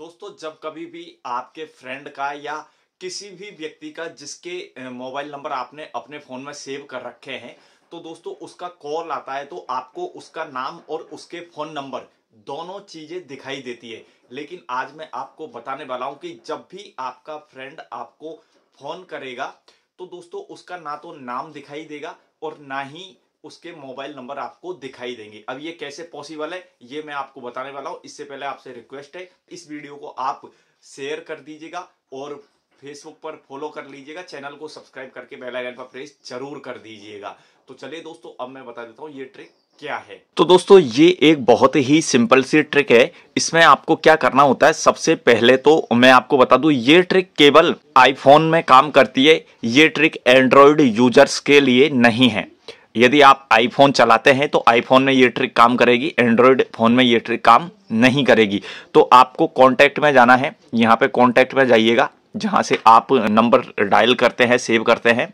दोस्तों जब कभी भी आपके फ्रेंड का या किसी भी व्यक्ति का जिसके मोबाइल नंबर आपने अपने फ़ोन में सेव कर रखे हैं तो दोस्तों उसका कॉल आता है तो आपको उसका नाम और उसके फ़ोन नंबर दोनों चीज़ें दिखाई देती है लेकिन आज मैं आपको बताने वाला हूं कि जब भी आपका फ्रेंड आपको फ़ोन करेगा तो दोस्तों उसका ना तो नाम दिखाई देगा और ना ही उसके मोबाइल नंबर आपको दिखाई देंगे अब ये कैसे पॉसिबल है ये मैं आपको बताने वाला हूँ इससे पहले आपसे रिक्वेस्ट है इस वीडियो को आप शेयर कर दीजिएगा और फेसबुक पर फॉलो कर लीजिएगा चैनल को सब्सक्राइब करके बेल आइकन पर प्रेस जरूर कर दीजिएगा तो चलिए दोस्तों अब मैं बता देता हूँ ये ट्रिक क्या है तो दोस्तों ये एक बहुत ही सिंपल सी ट्रिक है इसमें आपको क्या करना होता है सबसे पहले तो मैं आपको बता दूं ये ट्रिक केवल आईफोन में काम करती है ये ट्रिक एंड्रॉयड यूजर्स के लिए नहीं है यदि आप आईफोन चलाते हैं तो आईफोन में ये ट्रिक काम करेगी एंड्रॉयड फ़ोन में ये ट्रिक काम नहीं करेगी तो आपको कॉन्टैक्ट में जाना है यहाँ पे कॉन्टैक्ट में जाइएगा जहाँ से आप नंबर डायल करते हैं सेव करते हैं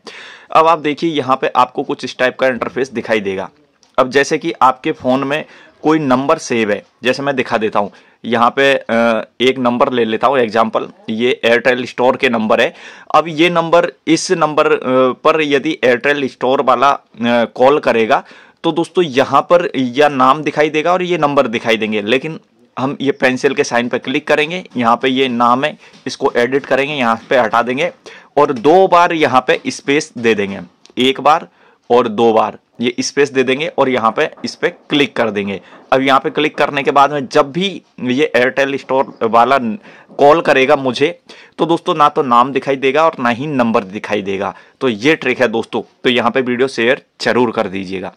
अब आप देखिए यहाँ पे आपको कुछ इस टाइप का इंटरफेस दिखाई देगा अब जैसे कि आपके फ़ोन में कोई नंबर सेव है जैसे मैं दिखा देता हूँ यहाँ पे एक नंबर ले लेता हूँ एग्जाम्पल ये एयरटेल स्टोर के नंबर है अब ये नंबर इस नंबर पर यदि एयरटेल स्टोर वाला कॉल करेगा तो दोस्तों यहाँ पर यह नाम दिखाई देगा और ये नंबर दिखाई देंगे लेकिन हम ये पेंसिल के साइन पर क्लिक करेंगे यहाँ पे ये नाम है इसको एडिट करेंगे यहाँ पे हटा देंगे और दो बार यहाँ पे स्पेस दे देंगे एक बार और दो बार ये स्पेस दे देंगे और यहाँ पे इस पर क्लिक कर देंगे अब यहाँ पे क्लिक करने के बाद में जब भी ये एयरटेल स्टोर वाला कॉल करेगा मुझे तो दोस्तों ना तो नाम दिखाई देगा और ना ही नंबर दिखाई देगा तो ये ट्रिक है दोस्तों तो यहाँ पे वीडियो शेयर जरूर कर दीजिएगा